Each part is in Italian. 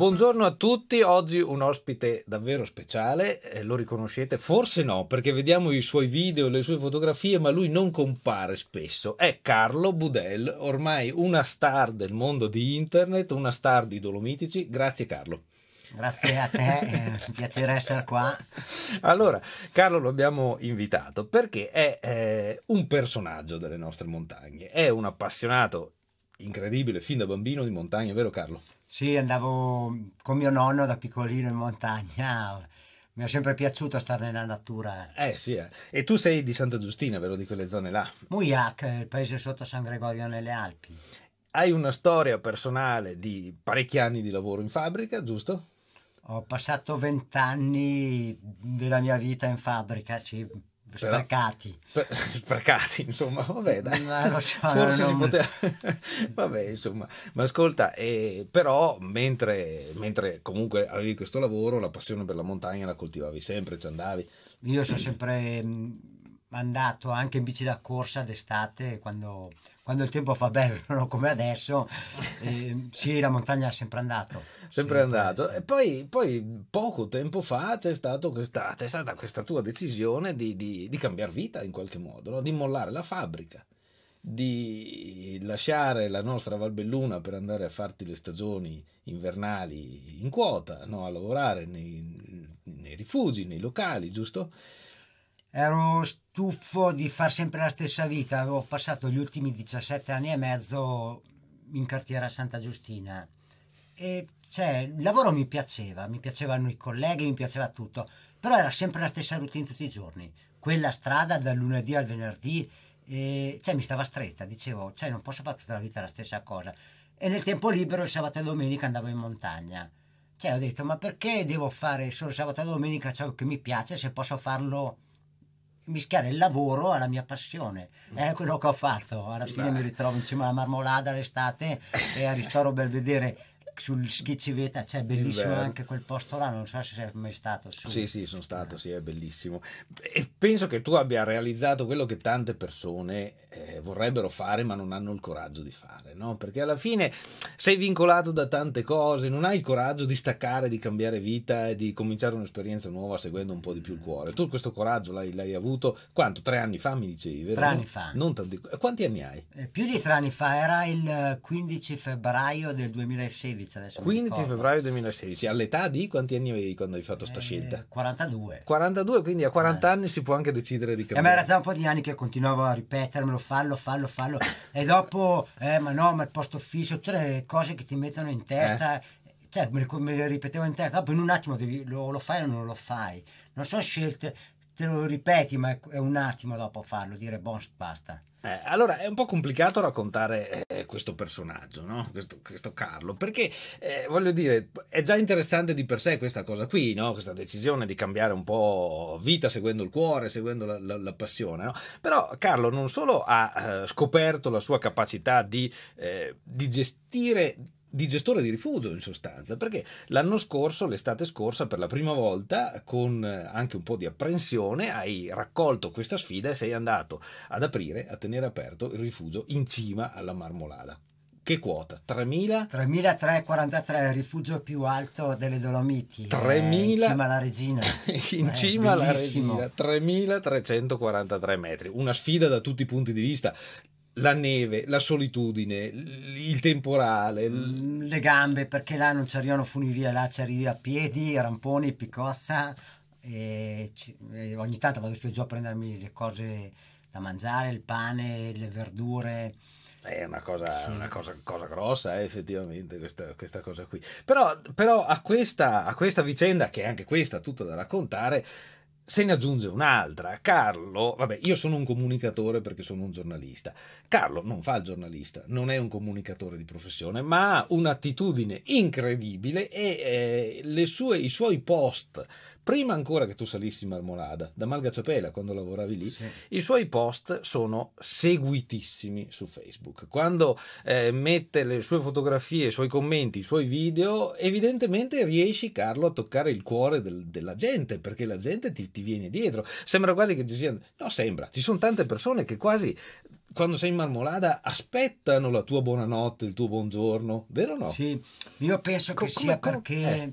Buongiorno a tutti, oggi un ospite davvero speciale, eh, lo riconoscete? Forse no, perché vediamo i suoi video, le sue fotografie, ma lui non compare spesso. È Carlo Budel, ormai una star del mondo di internet, una star di Dolomitici. Grazie Carlo. Grazie a te, è un piacere essere qua. Allora, Carlo lo abbiamo invitato perché è eh, un personaggio delle nostre montagne, è un appassionato incredibile fin da bambino di montagne, vero Carlo? Sì, andavo con mio nonno da piccolino in montagna. Mi è sempre piaciuto stare nella natura. Eh sì, eh. e tu sei di Santa Giustina, vero, di quelle zone là? Muiac, il paese sotto San Gregorio nelle Alpi. Hai una storia personale di parecchi anni di lavoro in fabbrica, giusto? Ho passato vent'anni della mia vita in fabbrica, sì però, sprecati per, spercati insomma vabbè dai. So, forse si poteva vabbè insomma ma ascolta eh, però mentre, mentre, comunque avevi questo lavoro la passione per la montagna la coltivavi sempre ci andavi io sono sempre mm, andato anche in bici da corsa d'estate quando quando il tempo fa bello, no? come adesso, eh, sì, la montagna è sempre andato. Sempre sì, andato. Sì. E poi, poi, poco tempo fa c'è, questa, c'è stata questa tua decisione di, di, di cambiare vita in qualche modo, no? di mollare la fabbrica di lasciare la nostra Valbelluna per andare a farti le stagioni invernali in quota, no? a lavorare nei, nei rifugi, nei locali, giusto? ero stufo di fare sempre la stessa vita, avevo passato gli ultimi 17 anni e mezzo in cartiera Santa Giustina e cioè, il lavoro mi piaceva, mi piacevano i colleghi, mi piaceva tutto, però era sempre la stessa routine tutti i giorni, quella strada dal lunedì al venerdì, e, cioè mi stava stretta, dicevo, cioè, non posso fare tutta la vita la stessa cosa e nel tempo libero il sabato e domenica andavo in montagna. Cioè ho detto ma perché devo fare solo sabato e domenica ciò che mi piace se posso farlo mischiare il lavoro alla mia passione. È quello che ho fatto. Alla fine mi ritrovo in cima alla marmolada l'estate e a Ristoro Belvedere sul Schiciveta, cioè bellissimo Inverno. anche quel posto là, non so se sei mai stato. Su. Sì, sì, sono stato, sì, è bellissimo. E penso che tu abbia realizzato quello che tante persone eh, vorrebbero fare ma non hanno il coraggio di fare, no? Perché alla fine sei vincolato da tante cose, non hai il coraggio di staccare, di cambiare vita e di cominciare un'esperienza nuova seguendo un po' di più il cuore. Tu questo coraggio l'hai, l'hai avuto quanto? Tre anni fa mi dicevi, vero? Tre anni fa. Tanti... Quanti anni hai? Eh, più di tre anni fa, era il 15 febbraio del 2016. 2016 adesso 15 febbraio 2016 all'età di quanti anni avevi quando hai fatto eh, scelta? 42 42 quindi a 40 eh. anni si può anche decidere di eh, cambiare e a era già un po' di anni che continuavo a ripetermelo fallo fallo fallo e dopo eh, ma no ma il posto fisso tutte le cose che ti mettono in testa eh. cioè me le, me le, ripetevo in testa dopo in un attimo devi, lo, lo fai o non lo fai non sono scelte te lo ripeti ma è un attimo dopo farlo dire bon basta eh, allora è un po' complicato raccontare eh, questo personaggio, no? questo, questo, Carlo, perché eh, voglio dire, è già interessante di per sé questa cosa qui, no? questa decisione di cambiare un po' vita seguendo il cuore, seguendo la, la, la passione, no? però Carlo non solo ha eh, scoperto la sua capacità di, eh, di gestire di gestore di rifugio in sostanza, perché l'anno scorso, l'estate scorsa, per la prima volta, con eh, anche un po' di apprensione, hai raccolto questa sfida e sei andato ad aprire, a tenere aperto il rifugio in cima alla Marmolada. Che quota? 3.000? 3.343, il rifugio più alto delle Dolomiti. 3.000? Eh, in cima alla Regina. in eh, cima alla Regina, 3.343 metri. Una sfida da tutti i punti di vista la neve, la solitudine, il temporale. L... Mm, le gambe, perché là non ci arrivano funivia, là ci arrivi a piedi, ramponi, piccozza. E, ci... e ogni tanto vado su e giù a prendermi le cose da mangiare, il pane, le verdure. È una cosa, sì. una cosa, cosa grossa, eh, effettivamente, questa, questa, cosa qui. Però, però a, questa, a questa vicenda, che è anche questa tutta da raccontare, se ne aggiunge un'altra. Carlo, vabbè, io sono un comunicatore perché sono un giornalista. Carlo non fa il giornalista, non è un comunicatore di professione, ma ha un'attitudine incredibile e eh, sue, i suoi post, prima ancora che tu salissi in Marmolada, da Malgaciapela quando lavoravi lì, sì. i suoi post sono seguitissimi su Facebook. Quando eh, mette le sue fotografie, i suoi commenti, i suoi video, evidentemente riesci, Carlo, a toccare il cuore del, della gente perché la gente ti, ti ti viene dietro. Sembra quasi che ci siano... No, sembra. Ci sono tante persone che quasi quando sei in marmolada aspettano la tua buonanotte, il tuo buongiorno, vero o no? Sì, io penso che Co sia come, perché eh.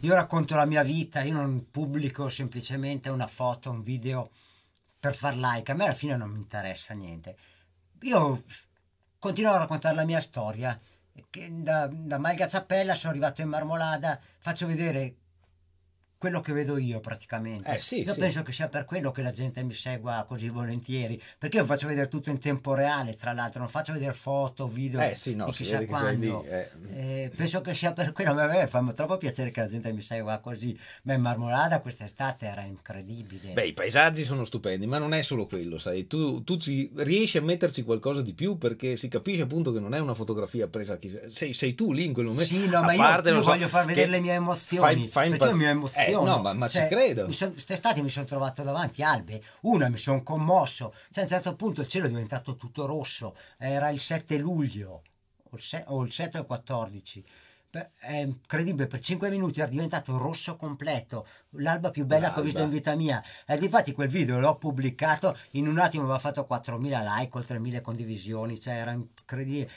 io racconto la mia vita, io non pubblico semplicemente una foto, un video per far like, a me alla fine non mi interessa niente. Io continuo a raccontare la mia storia, da, da Zappella sono arrivato in marmolada, faccio vedere quello che vedo io praticamente. Eh, sì, io sì. penso che sia per quello che la gente mi segua così volentieri, perché io faccio vedere tutto in tempo reale, tra l'altro, non faccio vedere foto, video eh, sì, no, di chissà quando. Che eh. Eh, penso che sia per quello, ma me eh, fa troppo piacere che la gente mi segua così. Ma in Marmolada quest'estate era incredibile. Beh, i paesaggi sono stupendi, ma non è solo quello, sai, tu, tu ci, riesci a metterci qualcosa di più perché si capisce appunto che non è una fotografia presa, sei, sei tu lì in quel momento. Sì, no, a ma parte, io, io so, voglio far vedere le mie emozioni. Fai, fai perché impazz- io mi emozioni. Eh, situazione. No, ma, ma cioè, ci credo. Quest'estate mi sono trovato davanti albe, una mi sono commosso, cioè a un certo punto il cielo è diventato tutto rosso, era il 7 luglio o il, 6, o il 7 o il 14 è incredibile, per 5 minuti era diventato rosso completo, l'alba più bella l'alba. che ho visto in vita mia. E infatti quel video l'ho pubblicato, in un attimo aveva fatto 4.000 like, oltre 1.000 condivisioni, cioè era incredibile.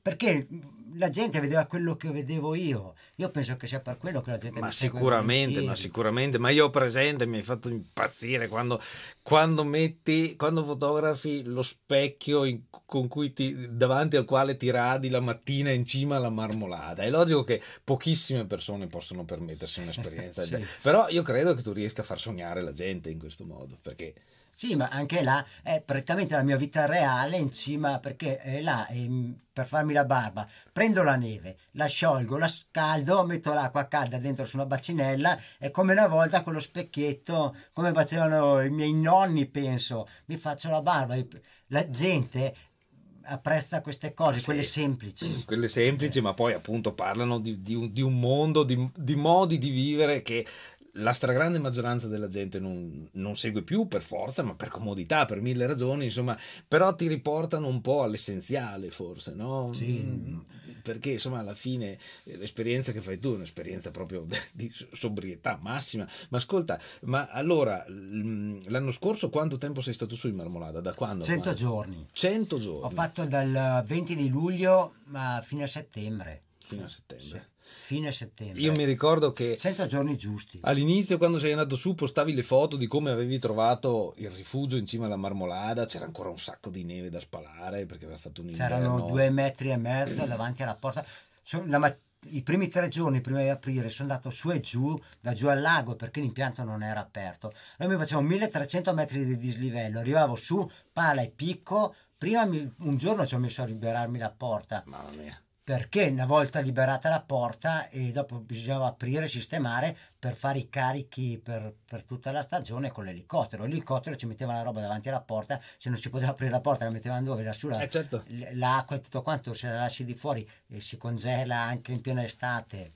Perché la gente vedeva quello che vedevo io. Io penso che sia per quello che la gente ma sicuramente, ma sicuramente, ma io ho presente mi hai fatto impazzire quando, quando metti, quando fotografi lo specchio in, con cui ti, davanti al quale ti radi la mattina in cima alla marmolada. È logico che pochissime persone possono permettersi un'esperienza, sì. però io credo che tu riesca a far sognare la gente in questo modo perché sì, ma anche là è praticamente la mia vita reale in cima perché eh, là ehm, per farmi la barba prendo la neve, la sciolgo, la scaldo, metto l'acqua calda dentro su una bacinella e come una volta con lo specchietto, come facevano i miei nonni penso, mi faccio la barba. La gente apprezza queste cose, sì, quelle semplici. Quelle semplici, eh. ma poi appunto parlano di, di, un, di un, mondo, di, di, modi di vivere che la stragrande maggioranza della gente non, non, segue più per forza, ma per comodità, per mille ragioni, insomma, però ti riportano un po' all'essenziale forse, no? Sì. Mm, perché insomma alla fine eh, l'esperienza che fai tu è un'esperienza proprio di sobrietà massima. Ma ascolta, ma allora mm, l'anno scorso quanto tempo sei stato su in Marmolada? Da quando? 100 giorni. 100 giorni. Ho fatto dal 20 di luglio fino a settembre. Fino a settembre. Sì. Fine settembre. Io mi ricordo che... 100 giorni giusti. All'inizio quando sei andato su postavi le foto di come avevi trovato il rifugio in cima alla marmolada, c'era ancora un sacco di neve da spalare perché aveva fatto un inverno. C'erano due metri e mezzo davanti alla porta. La mattina i primi tre giorni prima di aprire sono andato su e giù, da giù al lago perché l'impianto non era aperto. Noi mi facevo 1300 metri di dislivello, arrivavo su, pala e picco. Prima mi, un giorno ci ho messo a liberarmi la porta. Mamma mia perché una volta liberata la porta e dopo bisognava aprire, e sistemare per fare i carichi per, per tutta la stagione con l'elicottero. L'elicottero ci metteva la roba davanti alla porta, se non si poteva aprire la porta la mettevano dove? Là su la, eh certo. l'acqua e tutto quanto, se la lasci di fuori e si congela anche in piena estate.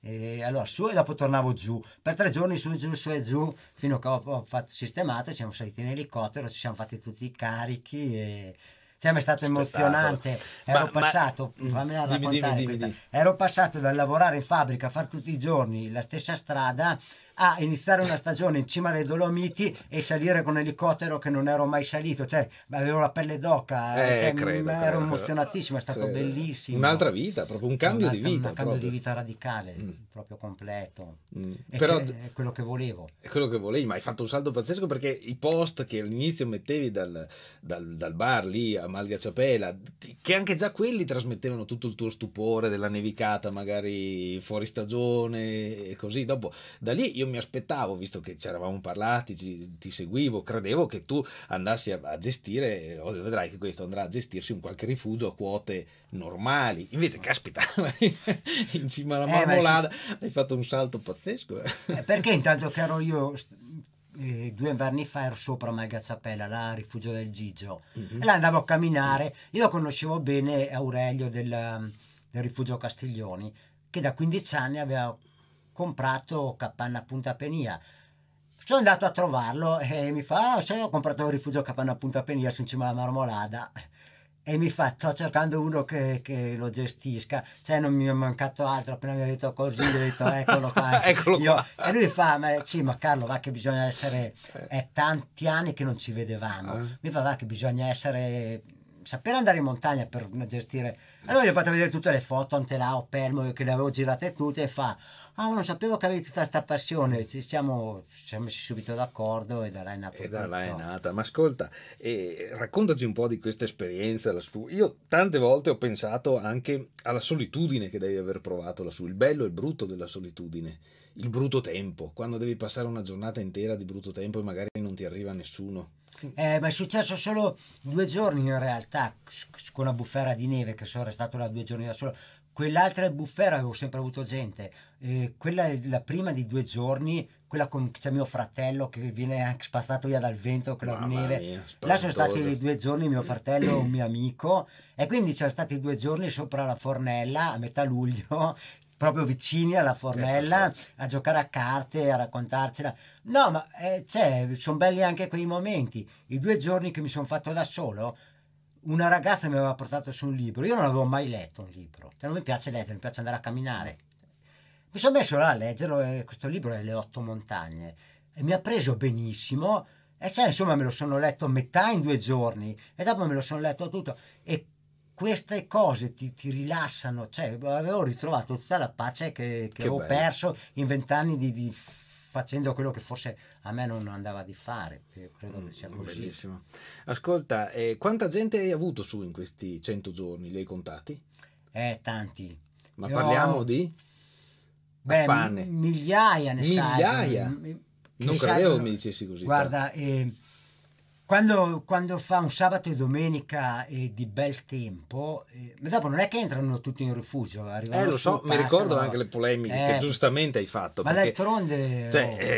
E allora su e dopo tornavo giù per tre giorni su e giù su e giù fino a che ho, fatto, sistemato, ci siamo saliti in elicottero, ci siamo fatti tutti i carichi e cioè, è stato emozionante. Ero ma, passato, ma... Mm, fammi raccontare dimmi, dimmi, dimmi, Ero passato dal lavorare in fabbrica a fare tutti i giorni la stessa strada a iniziare una stagione in cima alle Dolomiti e salire con un elicottero che non ero mai salito, cioè avevo la pelle d'oca, eh, cioè, credo, ero credo, emozionatissimo, è stato credo. bellissimo. Un'altra vita, proprio un cambio di vita. Un cambio di vita radicale, mm. proprio completo. Mm. Però, è quello che volevo. È quello che volevi, ma hai fatto un salto pazzesco perché i post che all'inizio mettevi dal, dal, dal bar lì a Malga Ciapela, che anche già quelli trasmettevano tutto il tuo stupore della nevicata, magari fuori stagione e così. Dopo, da lì io mi mi aspettavo, visto che ci eravamo parlati, ci, ti seguivo, credevo che tu andassi a, a gestire, oh, vedrai che questo andrà a gestirsi un qualche rifugio a quote normali. Invece, caspita, in cima alla eh, marmolada eh, hai fatto un salto pazzesco. Eh, eh perché intanto che ero io eh, due anni fa ero sopra Malgazzapella, là al rifugio del Gigio, uh-huh. e là andavo a camminare. Io conoscevo bene Aurelio del, del rifugio Castiglioni, che da 15 anni aveva comprato Capanna Punta Penia. Sono andato a trovarlo e mi fa, ah, ho comprato un rifugio Capanna Punta Penia su in cima alla Marmolada. E mi fa, sto cercando uno che, che, lo gestisca, cioè non mi è mancato altro, appena mi ha detto così, ho detto eccolo qua. eccolo Io, qua. E lui fa, ma, sì, ma Carlo, va che bisogna essere, eh. è tanti anni che non ci vedevamo, eh. mi fa, va che bisogna essere sapere andare in montagna per gestire. Allora gli ho fatto vedere tutte le foto, Antelao, Pelmo, che le avevo girate tutte e fa, ah ma non sapevo che avevi tutta questa passione, ci siamo, ci siamo messi subito d'accordo e da là è nata. E da là è nata, ma ascolta, eh, raccontaci un po' di questa esperienza lassù. Io tante volte ho pensato anche alla solitudine che devi aver provato lassù, il bello e il brutto della solitudine il brutto tempo, quando devi passare una giornata intera di brutto tempo e magari non ti arriva nessuno eh, ma è successo solo due giorni in realtà con una bufera di neve che sono restato là due giorni da solo quell'altra bufera avevo sempre avuto gente eh, quella la prima di due giorni quella con c'è mio fratello che viene anche spazzato via dal vento con la neve mia, là sono stati due giorni mio fratello un mio amico e quindi c'erano stati due giorni sopra la fornella a metà luglio proprio vicini alla fornella certo, eh, a giocare a carte, a raccontarcela. No, ma eh, c'è, sono belli anche quei momenti. I due giorni che mi sono fatto da solo, una ragazza mi aveva portato su un libro. Io non avevo mai letto un libro. Cioè, non mi piace leggere, mi piace andare a camminare. Mi sono messo là a leggerlo e questo libro è Le otto montagne. E mi ha preso benissimo. E sai, insomma, me lo sono letto metà in due giorni e dopo me lo sono letto tutto. E queste cose ti, ti, rilassano, cioè avevo ritrovato tutta la pace che, che, che ho bello. perso in vent'anni di, di facendo quello che forse a me non andava di fare. Credo mm, che sia così. Bellissimo. Ascolta, eh, quanta gente hai avuto su in questi 100 giorni? Li hai contati? Eh, tanti. Ma Io parliamo ho... di? Beh, migliaia ne migliaia? sai. Migliaia? Non credevo mi dicessi così. Guarda, eh, quando, quando, fa un sabato e domenica e eh, di bel tempo, eh, ma dopo non è che entrano tutti in rifugio. Eh, lo so, mi ricordo anche le polemiche eh, che giustamente hai fatto. Ma d'altronde... Cioè, oh. eh,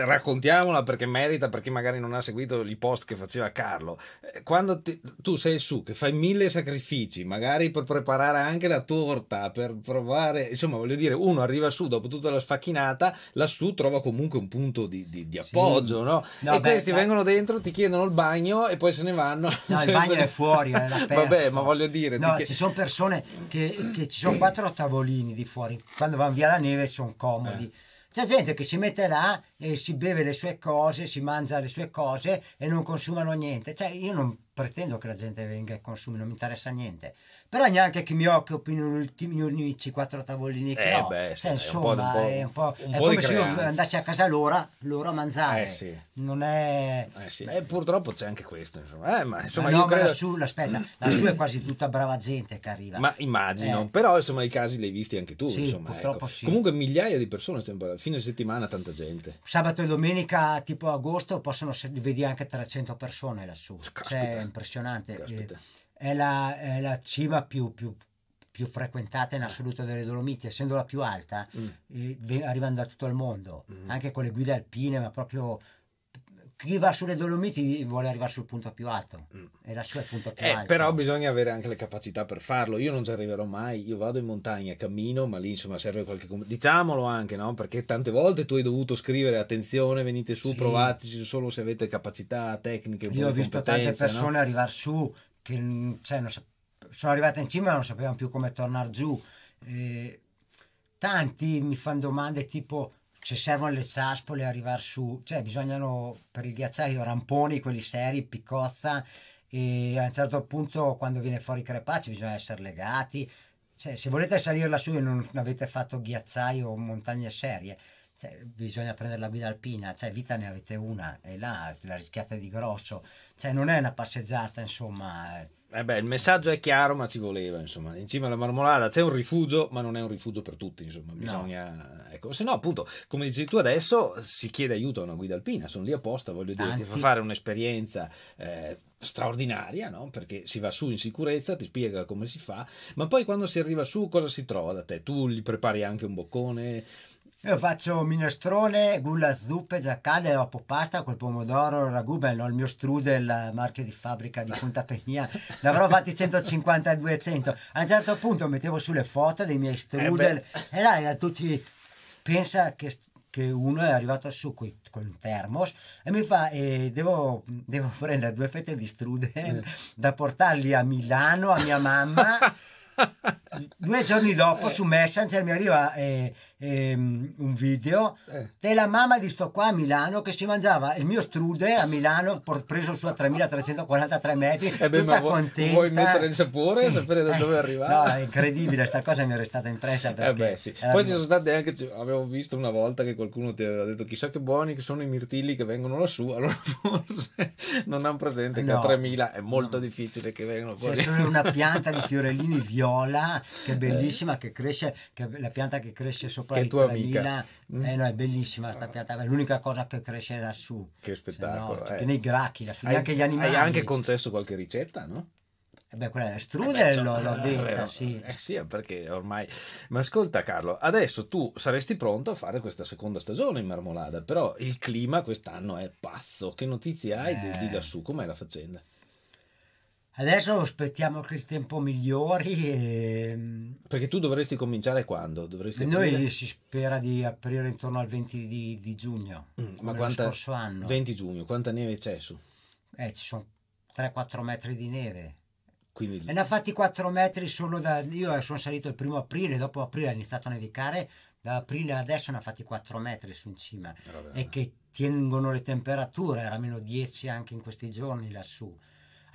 eh, raccontiamola perché merita, perché magari non ha seguito i post che faceva Carlo. Eh, quando ti, tu sei su, che fai mille sacrifici, magari per preparare anche la torta, per provare... Insomma, voglio dire, uno arriva su dopo tutta la sfacchinata, lassù trova comunque un punto di, di, di appoggio, sì. no? no? E beh, questi ma... vengono dentro, ti chiedono il bagno e poi se ne vanno. No, il cioè, bagno è fuori, Vabbè, ma voglio dire... No, che... ci sono persone che, che ci sono quattro tavolini di fuori, quando vanno via la neve sono comodi. Eh. C'è gente che si mette là e si beve le sue cose, si mangia le sue cose e non consumano niente. Cioè, io non pretendo che la gente venga e consumi, non mi interessa niente però neanche che mi occupi negli unici quattro tavolini che eh, beh, sì, insomma è un po', un po', un po', un po come se io andassi a casa l'ora loro a mangiare eh, sì. non è eh, sì. eh, purtroppo c'è anche questo insomma, eh, ma, insomma, ma no, credo... lassù, aspetta, lassù è quasi tutta brava gente che arriva ma immagino eh. però insomma i casi li hai visti anche tu sì, insomma, ecco. purtroppo ecco. sì. comunque migliaia di persone sempre, fine settimana tanta gente sabato e domenica tipo agosto possono vedi anche 300 persone lassù Caspita. cioè è impressionante Caspita. Eh, è la, è la cima più, più, più, frequentata in assoluto delle Dolomiti, essendo la più alta, mm. eh, arrivando da tutto il mondo, mm. anche con le guide alpine, ma proprio chi va sulle Dolomiti vuole arrivare sul punto più alto mm. e lassù è il punto più eh, alto. Però bisogna avere anche le capacità per farlo. Io non ci arriverò mai. Io vado in montagna, cammino, ma lì insomma serve qualche. Diciamolo anche, no? Perché tante volte tu hai dovuto scrivere attenzione, venite su, sì. provateci solo se avete capacità tecniche. Io ho visto tante persone no? arrivare su che cioè, non, sono arrivata in cima e non sapevano più come tornare giù. Eh, tanti mi fanno domande tipo se servono le ciaspole a arrivare su, cioè bisognano per il ghiacciaio ramponi, quelli seri, piccozza e a un certo punto quando viene fuori crepace bisogna essere legati. Cioè, se volete salire lassù e non avete fatto ghiacciaio o montagne serie, cioè, bisogna prendere la guida alpina, cioè vita ne avete una e là la rischiate di grosso, cioè non è una passeggiata insomma. Eh. eh beh, il messaggio è chiaro ma ci voleva insomma, in cima alla marmolada c'è un rifugio ma non è un rifugio per tutti insomma, bisogna... No. Ecco, se no appunto, come dici tu adesso, si chiede aiuto a una guida alpina, sono lì apposta, voglio dire, Anzi... ti fa fare un'esperienza... Eh, straordinaria, no? perché si va su in sicurezza, ti spiega come si fa, ma poi quando si arriva su cosa si trova da te? Tu gli prepari anche un boccone? Io faccio minestrone, gulla zuppe, giaccade, dopo pasta col pomodoro, ragù, bello, il mio strudel, marchio di fabbrica di Punta Pegna, l'avrò fatti 150-200. A un certo punto mettevo sulle foto dei miei strudel eh e dai, a tutti... Pensa che uno è arrivato su con il termos e mi fa eh, devo, devo, prendere due fette di strudel eh. da portarli a Milano a mia mamma due giorni dopo eh. su Messenger mi arriva eh, eh, un video eh. della mamma di sto qua a Milano che si mangiava il mio strude a Milano preso su a 3343 metri eh beh, tutta contenta vuoi mettere il sapore sì. e sapere da dove eh, arrivare no è incredibile questa cosa mi è restata impressa eh beh, sì. poi ci sono state anche avevo visto una volta che qualcuno ti aveva detto chissà che buoni che sono i mirtilli che vengono lassù allora forse non hanno presente no. che a 3000 è molto no. difficile che vengano fuori c'è solo una pianta di fiorellini viola che è eh. bellissima, che cresce, che la pianta che cresce sopra che i 3000, mm. eh, no, è bellissima questa pianta, è l'unica cosa che cresce lassù. Che spettacolo. No, cioè, eh. Che nei gracchi, lassù, hai, neanche gli animali. Hai anche concesso qualche ricetta, no? Eh beh, quella è eh strudel, eh l'ho, l'ho detta, sì. Eh sì, perché ormai... Ma ascolta Carlo, adesso tu saresti pronto a fare questa seconda stagione in Marmolada, però il clima quest'anno è pazzo. Che notizie hai eh. di, di lassù? Com'è la faccenda? Adesso aspettiamo che il tempo migliori. E... Mm, Perché tu dovresti cominciare quando? Dovresti noi aprire... si spera di aprire intorno al 20 di, di giugno. Mm, ma quanta... lo scorso anno. 20 giugno, quanta neve c'è su? Eh, ci sono 3-4 metri di neve. Quindi... E ne ha fatti 4 metri solo da... Io sono salito il primo aprile, dopo aprile ha iniziato a nevicare, da aprile adesso ne ha fatti 4 metri su in cima. Vabbè. E che tengono le temperature, era meno 10 anche in questi giorni lassù.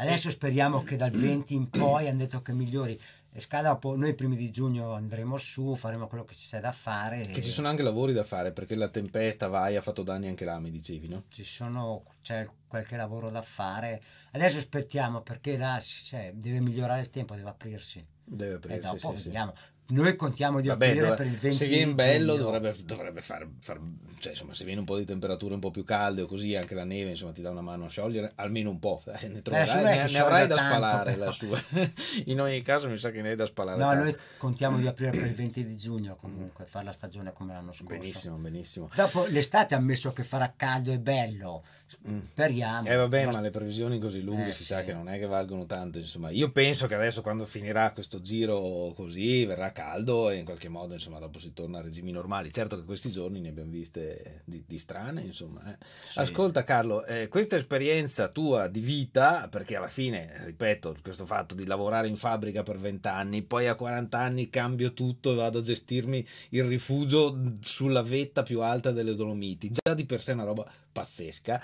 Adesso speriamo che dal 20 in poi hanno detto che migliori. Scala, noi primi di giugno andremo su, faremo quello che ci c'è da fare. Che e... ci sono anche lavori da fare perché la tempesta vai ha fatto danni anche là, mi dicevi, no? Ci sono, c'è qualche lavoro da fare. Adesso aspettiamo perché là cioè, deve migliorare il tempo, deve aprirsi. Deve aprirsi. E dopo sì, vediamo. Sì noi contiamo di Vabbè, aprire dove, per il 20 Se viene bello dovrebbe, dovrebbe far, far, cioè insomma se viene un po' di temperatura un po' più calde o così anche la neve insomma ti dà una mano a sciogliere almeno un po', dai, eh, ne, eh, troverai, ne, ne avrai da spalare la sua. In ogni caso mi sa che ne hai da spalare. No, tanto. noi contiamo di aprire per il 20 di giugno comunque, fare la stagione come l'anno scorso. Benissimo, benissimo. Dopo l'estate ammesso che farà caldo e bello Mm. Speriamo. Eh vabbè, ma le previsioni così lunghe eh, si sì. sa che non è che valgono tanto, insomma. Io penso che adesso quando finirà questo giro così verrà caldo e in qualche modo, insomma, dopo si torna a regimi normali. Certo che questi giorni ne abbiamo viste di, di strane, insomma. Eh. Sì. Ascolta Carlo, eh, questa esperienza tua di vita, perché alla fine, ripeto, questo fatto di lavorare in fabbrica per 20 anni, poi a 40 anni cambio tutto e vado a gestirmi il rifugio sulla vetta più alta delle Dolomiti, già di per sé è una roba pazzesca.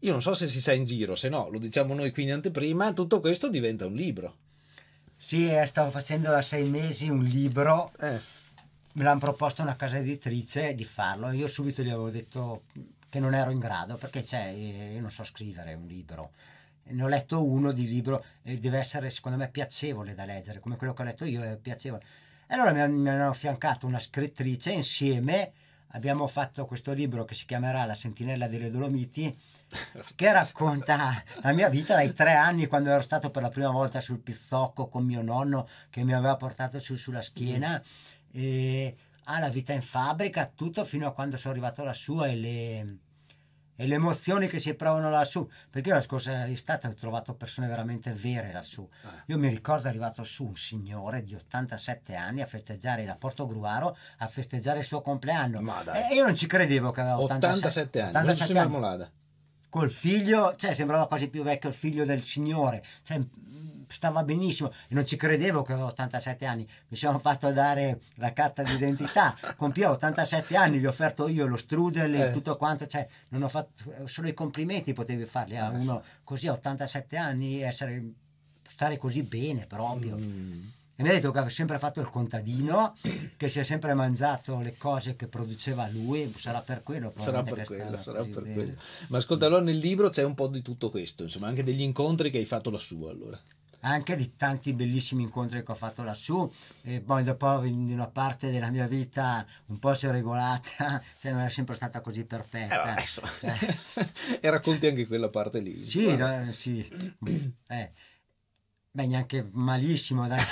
Io non so se si sa in giro, se no lo diciamo noi qui in anteprima, tutto questo diventa un libro. Sì, eh, stavo facendo da sei mesi un libro, eh. me l'hanno proposto una casa editrice di farlo, io subito gli avevo detto che non ero in grado perché c'è, eh, io non so scrivere un libro. Ne ho letto uno di libro e deve essere secondo me piacevole da leggere, come quello che ho letto io è piacevole. E allora mi hanno affiancato una scrittrice insieme abbiamo fatto questo libro che si chiamerà La sentinella delle Dolomiti che racconta la mia vita dai tre anni quando ero stato per la prima volta sul pizzocco con mio nonno che mi aveva portato su sulla schiena mm. e alla vita in fabbrica tutto fino a quando sono arrivato lassù e le e le emozioni che si provano lassù, perché la scorsa estate ho trovato persone veramente vere lassù. Eh. Io mi ricordo è arrivato su un signore di 87 anni a festeggiare da Porto Gruaro, a festeggiare il suo compleanno. E io non ci credevo che aveva 87, 87 anni. 87 anni. Col figlio, cioè sembrava quasi più vecchio il figlio del signore. Cioè, stava benissimo e non ci credevo che avevo 87 anni, mi sono fatto dare la carta d'identità, compio 87 anni, gli ho offerto io lo strudel e eh. tutto quanto, cioè non ho fatto, eh, solo i complimenti potevi farli a eh, uno così a 87 anni, essere, stare così bene proprio. Mm. E mi ha detto che aveva sempre fatto il contadino, che si è sempre mangiato le cose che produceva lui, sarà per quello. Sarà per quello, sarà per quello. Ma ascolta, allora nel libro c'è un po' di tutto questo, insomma, anche degli incontri che hai fatto lassù allora anche di tanti bellissimi incontri che ho fatto lassù e poi dopo di una parte della mia vita un po' si è regolata, cioè non è sempre stata così perfetta. Eh, cioè. e racconti anche quella parte lì. Sì, no, sì. Eh Beh, neanche malissimo, dai.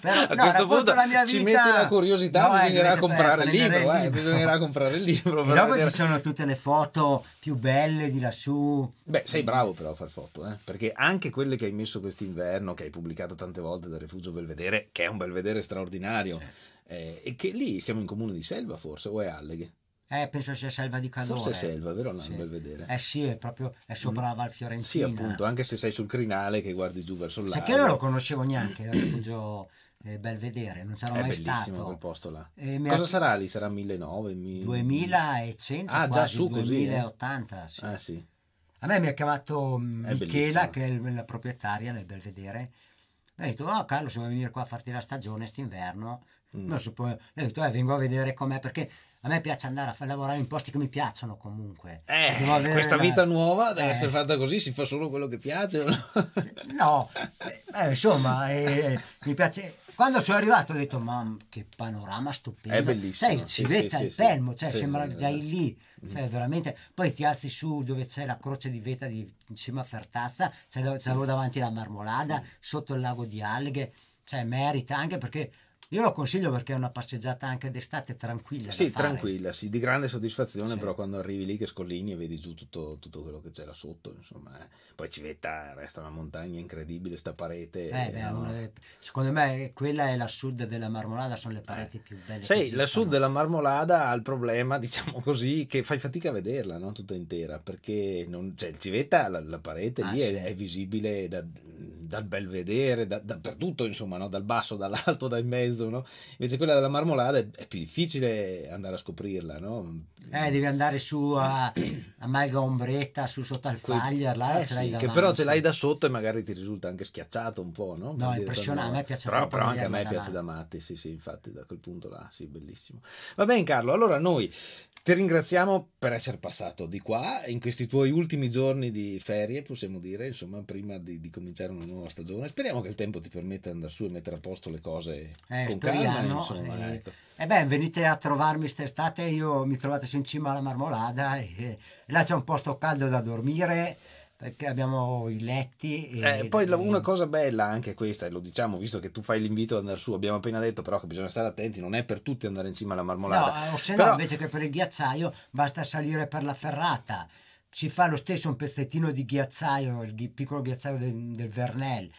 Però, a no, questo punto la mia vita... ci mette la curiosità, no, eh, bisognerà, eh, comprare il libro, libro. Eh, bisognerà comprare il libro. E dopo vedere. ci sono tutte le foto più belle di lassù. Beh, sei bravo però a far foto, eh? perché anche quelle che hai messo quest'inverno, che hai pubblicato tante volte dal Rifugio Belvedere, che è un belvedere straordinario, sì. Eh, e che lì siamo in comune di Selva forse, o è Alleghe? Eh, penso sia Selva di Calore. Forse è Selva, vero? Non sì. per vedere. Eh sì, è proprio è mm. sopra la Val Fiorentina. Sì, appunto, anche se sei sul crinale che guardi giù verso l'alto. lago. Sai che non lo conoscevo neanche, il rifugio eh, Belvedere, non c'era mai stato. È bellissimo quel posto là. Eh, Cosa ha... sarà lì? Sarà 1900? 2100 Ah, quasi, già su 2080, così. 2080, eh? sì. Ah, sì. A me mi ha chiamato mm, Michela, che è la proprietaria del Belvedere. Mi ha detto, oh, Carlo, se vuoi venire qua a farti la stagione st'inverno, mm. non si può... Le ho detto, eh, vengo a vedere com'è, perché a me piace andare a far lavorare in posti che mi piacciono comunque. Eh, cioè, questa vita nuova deve eh. essere fatta così, si fa solo quello che piace. no, eh, eh insomma, eh, mi piace... Quando sono arrivato ho detto, mamma che panorama stupendo. È bellissimo. Sai, sì, civetta sì, il sì, Pelmo, cioè sembra già lì. Mm. Cioè, veramente, poi ti alzi su dove c'è la croce di vetta di, in cima a Fertazza, c'avevo davanti la marmolada, mm. sotto il lago di Alghe, cioè merita anche perché io lo consiglio perché è una passeggiata anche d'estate tranquilla. Sì, tranquilla, sì, di grande soddisfazione, sì. però quando arrivi lì che scollini e vedi giù tutto, tutto quello che c'è là sotto, insomma, eh. poi Civetta resta una montagna incredibile, sta parete. Eh, beh, no? delle... Secondo me eh, quella è la sud della Marmolada, sono le pareti eh. più belle. Sì, la sud della Marmolada ha il problema, diciamo così, che fai fatica a vederla, non tutta intera, perché non... cioè, il Civetta, la, la parete ah, lì sì. è, è, visibile da, dal bel vedere, da, dappertutto, insomma, no? dal basso, dall'alto, dal mezzo mezzo, no? Invece quella della marmolada è, è più difficile andare a scoprirla, no? Eh, devi andare su a, a Malga Ombretta, su sotto al Fagliar, là eh, sì, Che però ce l'hai da sotto e magari ti risulta anche schiacciato un po', no? No, impressionante, a me piace Però, però anche a me piace da matti, sì, sì, infatti, da quel punto là, sì, bellissimo. Va bene Carlo, allora noi ti ringraziamo per essere passato di qua in questi tuoi ultimi giorni di ferie, possiamo dire, insomma, prima di, di cominciare una nuova stagione. Speriamo che il tempo ti permetta di andare su e mettere a posto le cose. Eh, con Storiano, certo, calma, eh, ecco. E eh beh, venite a trovarmi quest'estate, io mi trovate su in cima alla marmolada e, e là c'è un posto caldo da dormire perché abbiamo i letti. E... Eh, poi la, una cosa bella anche questa, e lo diciamo visto che tu fai l'invito ad andare su, abbiamo appena detto però che bisogna stare attenti, non è per tutti andare in cima alla marmolata No, o se però... no invece che per il ghiacciaio basta salire per la ferrata, si fa lo stesso un pezzettino di ghiacciaio, il piccolo ghiacciaio del, del Vernel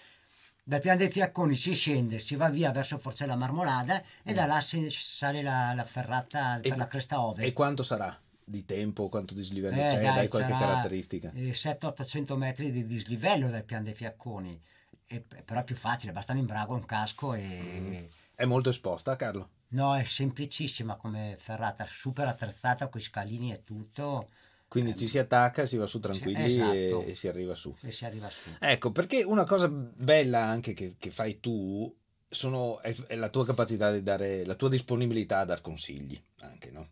dal piano dei fiacconi si scende, si va via verso Forcella Marmolada e mm. da là si sale la, la ferrata per la cresta ovest. E quanto sarà? di tempo, quanto dislivello eh, c'è, cioè, dai, dai qualche caratteristica. 700-800 eh, metri di dislivello dal piano dei fiacconi, e, però è più facile, basta un imbrago, un casco e... Mm. È molto esposta, Carlo? No, è semplicissima come ferrata, super attrezzata con i scalini e tutto, quindi eh. ci si attacca, si va su tranquilli esatto. e, e, si arriva su. e si arriva su. Ecco, perché una cosa bella anche che, che fai tu sono, è, è, la tua capacità di dare, la tua disponibilità a dar consigli anche, no?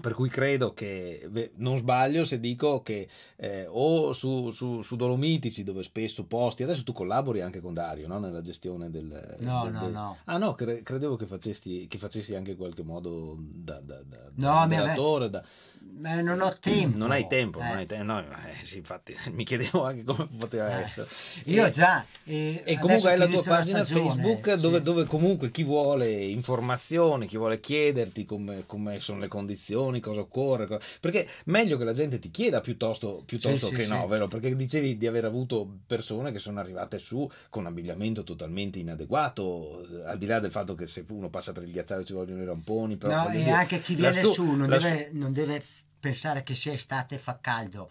Per cui credo che non sbaglio se dico che eh, o su, su, su, Dolomitici, dove spesso posti, adesso tu collabori anche con Dario no? nella gestione del. No, del, no, del... no. Ah, no, cre- credevo che facessi, che facessi, anche in qualche modo da, da, da, no, da attore. Da... non ho tempo. Non hai tempo, eh. non hai eh. tempo. No, eh, sì, infatti mi chiedevo anche come poteva eh. essere. Io e, già. E, e comunque hai la tua pagina stagione, Facebook sì. dove, dove, comunque chi vuole informazioni, chi vuole chiederti come, come sono le condizioni informazioni, cosa occorre, cosa... perché meglio che la gente ti chieda piuttosto, piuttosto sì, che sì, no, sì. vero? Perché dicevi di aver avuto persone che sono arrivate su con abbigliamento totalmente inadeguato, al di là del fatto che se uno passa per il ghiacciaio ci vogliono i ramponi, però... No, e dire, anche chi viene su, su non, deve, su... non deve pensare che sia estate e fa caldo.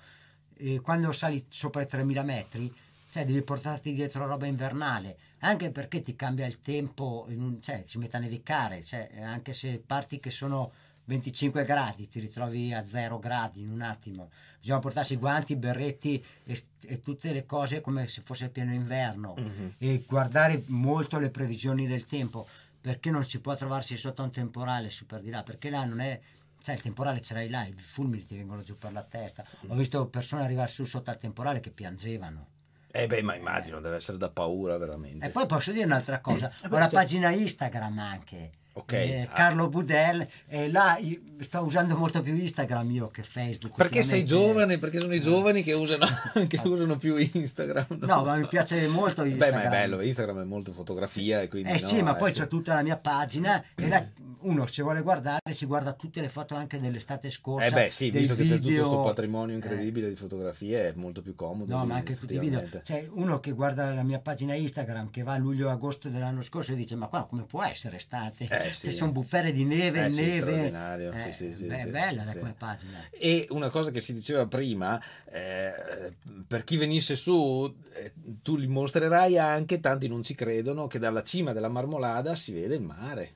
E quando sali sopra i 3000 metri, cioè devi portarti dietro roba invernale, anche perché ti cambia il tempo, cioè si mette a nevicare, cioè, anche se parti che sono 25 gradi, ti ritrovi a 0 gradi in un attimo. Bisogna portarsi i guanti, i berretti e, e, tutte le cose come se fosse pieno inverno mm -hmm. e guardare molto le previsioni del tempo perché non si può trovarsi sotto un temporale super di là, perché là non è cioè il temporale ce l'hai là, i fulmini ti vengono giù per la testa. Ho visto persone arrivare su sotto al temporale che piangevano. Eh beh, ma immagino, deve essere da paura veramente. E poi posso dire un'altra cosa, eh, ho una cioè pagina Instagram anche Okay. Eh, ah. Carlo Budel e eh, là sto usando molto più Instagram io che Facebook perché sei giovane perché sono i eh. giovani che usano, che ah. usano più Instagram no? no? ma mi piace molto Instagram beh ma è bello Instagram è molto fotografia e quindi eh no, sì ma poi eh, c'è tutta la mia pagina e la, uno se vuole guardare si guarda tutte le foto anche dell'estate scorsa. Eh beh sì, visto video... che c'è tutto questo patrimonio incredibile eh. di fotografie è molto più comodo. No, ma anche tutti i video. C'è cioè, uno che guarda la mia pagina Instagram che va a luglio-agosto dell'anno scorso e dice ma qua come può essere estate? Eh, sì. Se sono buffere di neve, eh, neve. Sì, straordinario. Eh, sì, sì, beh, sì, bella da come pagina. E una cosa che si diceva prima, eh, per chi venisse su eh, tu li mostrerai anche, tanti non ci credono, che dalla cima della marmolada si vede il mare.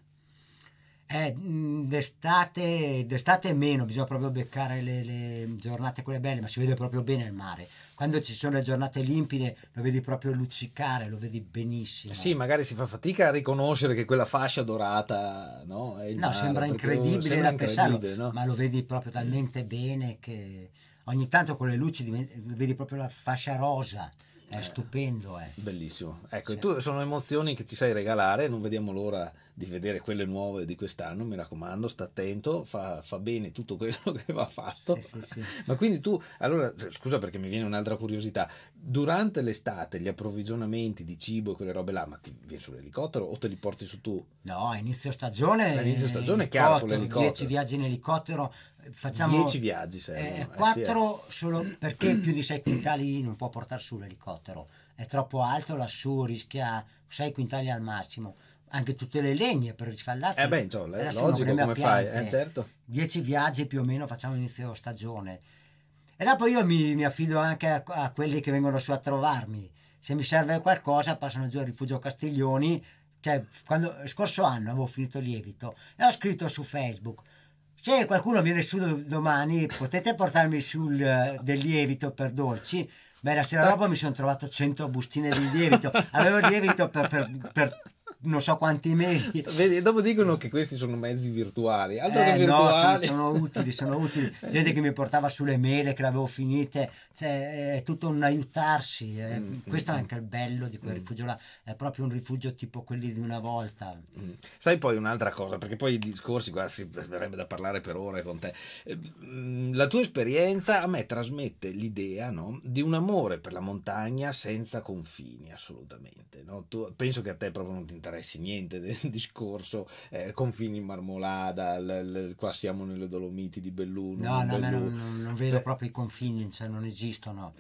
Eh, mm, d'estate, d'estate meno, bisogna proprio beccare le, le, giornate quelle belle, ma si vede proprio bene il mare. Quando ci sono le giornate limpide lo vedi proprio luccicare, lo vedi benissimo. Sì, magari si fa fatica a riconoscere che quella fascia dorata no, è il No, mare, sembra incredibile sembra da incredibile, pensarlo, no? ma lo vedi proprio talmente bene che ogni tanto con le luci vedi proprio la fascia rosa. È eh, stupendo, eh. Bellissimo. Ecco, sì. tu sono emozioni che ti sai regalare, non vediamo l'ora di vedere quelle nuove di quest'anno, mi raccomando, sta attento, fa, fa bene tutto quello che va fatto. Sì, sì, sì. Ma quindi tu, allora, scusa perché mi viene un'altra curiosità, durante l'estate gli approvvigionamenti di cibo e quelle robe là, ma ti vieni sull'elicottero o te li porti su tu? No, a inizio stagione. A inizio stagione è chiaro con l'elicottero. 10 viaggi in elicottero, facciamo 10 viaggi servono, eh, 4 eh, sì, eh. solo perché più di 6 quintali non può portare su l'elicottero è troppo alto lassù rischia 6 quintali al massimo anche tutte le legne per riscaldarsi. Eh beh, insomma, è logico come piante. fai, eh, certo. Dieci viaggi più o meno facciamo inizio stagione. E dopo io mi, mi affido anche a, a, quelli che vengono su a trovarmi. Se mi serve qualcosa passano giù al rifugio Castiglioni. Cioè, quando, scorso anno avevo finito lievito e ho scritto su Facebook se qualcuno viene su domani potete portarmi sul eh, del lievito per dolci Beh, la sera dopo mi sono trovato 100 bustine di lievito. Avevo lievito per, per, per non so quanti mesi. Vedi, dopo dicono che questi sono mezzi virtuali, altro eh, che virtuali. No, sono, sono utili, sono utili. Gente che mi portava sulle mele che le avevo finite, cioè è tutto un aiutarsi. Eh. Mm, mm, Questo mm, è anche il bello di quel mm. rifugio là, è proprio un rifugio tipo quelli di una volta. Mm. Sai poi un'altra cosa, perché poi i discorsi qua si verrebbe da parlare per ore con te. Eh, mm, la tua esperienza a me trasmette l'idea no, di un amore per la montagna senza confini, assolutamente. No? Tu, penso che a te proprio non ti interessa interessi niente del discorso, eh, confini in marmolada, l, l, qua siamo nelle Dolomiti di Belluno. No, no, Belluno. no, non, non vedo eh. proprio i confini, cioè non esistono.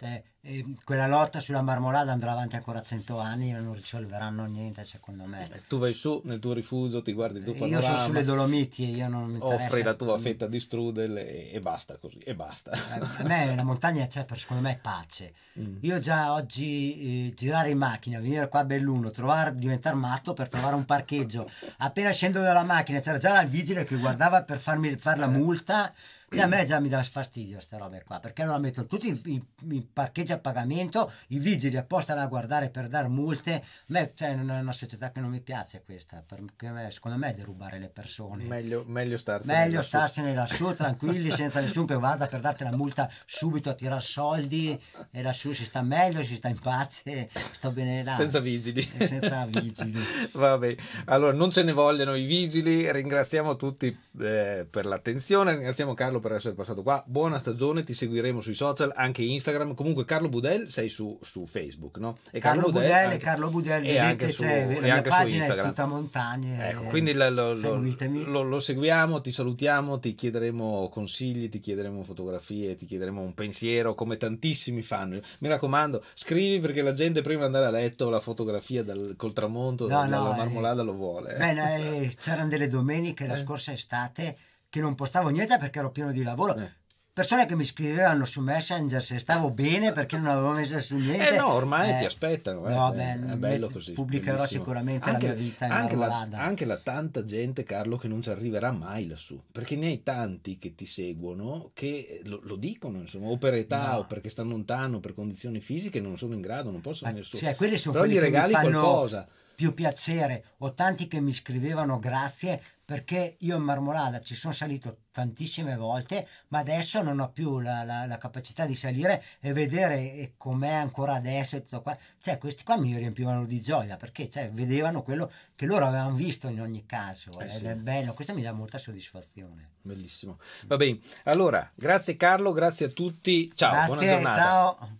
Te, eh, quella lotta sulla marmolada andrà avanti ancora cento anni e non risolveranno niente secondo me eh, tu vai su nel tuo rifugio ti guardi il tuo panorama eh, io sono sulle Dolomiti e io non mi interessa offri la tua fetta di strudel e, e basta così e basta eh, a me la montagna c'è per secondo me pace mm. io già oggi eh, girare in macchina venire qua a Belluno trovare, diventare matto per trovare un parcheggio appena scendo dalla macchina c'era già il vigile che guardava per farmi fare la multa quindi a me già mi dà fastidio queste robe qua, perché non la mettono tutti in, in, in parcheggio a pagamento, i vigili apposta là a guardare per dar multe. A me cioè, è una società che non mi piace questa, perché secondo me è derubare le persone. Meglio, meglio starsene, meglio lassù. starsene lassù tranquilli, senza nessuno che vada per darti la multa subito a tirare soldi e lassù si sta meglio, si sta in pace, sto bene là. Senza vigili. E senza vigili. Vabbè, allora non ce ne vogliono i vigili, ringraziamo tutti eh, per l'attenzione, ringraziamo Carlo per essere passato qua. Buona stagione, ti seguiremo sui social, anche Instagram. Comunque Carlo Budel sei su, su Facebook, no? E Carlo, Carlo Budel, anche, Carlo Budel, vedete, anche su, c'è, e anche su Instagram. tutta montagna. Ecco, quindi lo, lo, lo, seguiamo, ti salutiamo, ti chiederemo consigli, ti chiederemo fotografie, ti chiederemo un pensiero, come tantissimi fanno. Mi raccomando, scrivi perché la gente prima di andare a letto la fotografia dal, col tramonto, no, dalla no, marmolada eh, lo vuole. Beh, no, eh, c'erano delle domeniche eh. la scorsa estate che non postavo niente perché ero pieno di lavoro. Eh. Persone che mi scrivevano su Messenger se stavo bene perché non avevo messo su niente. Eh no, ormai eh, ti aspettano. Eh. No, beh, è eh, bello così. Pubblicherò bellissimo. sicuramente anche, la mia vita anche la, anche la tanta gente, Carlo, che non ci arriverà mai lassù. Perché ne hai tanti che ti seguono che eh, lo, lo dicono, insomma, o per età no. o perché stanno lontano, per condizioni fisiche, non sono in grado, non possono venire su. Cioè, quelli sono Però quelli gli regali qualcosa più piacere Ho tanti che mi scrivevano grazie perché io in marmolada ci sono salito tantissime volte ma adesso non ho più la, la, la capacità di salire e vedere eh, com'è ancora adesso e tutto qua cioè questi qua mi riempivano di gioia perché cioè, vedevano quello che loro avevano visto in ogni caso eh ed sì. è bello questo mi dà molta soddisfazione bellissimo va bene allora grazie Carlo grazie a tutti ciao grazie, buona giornata ciao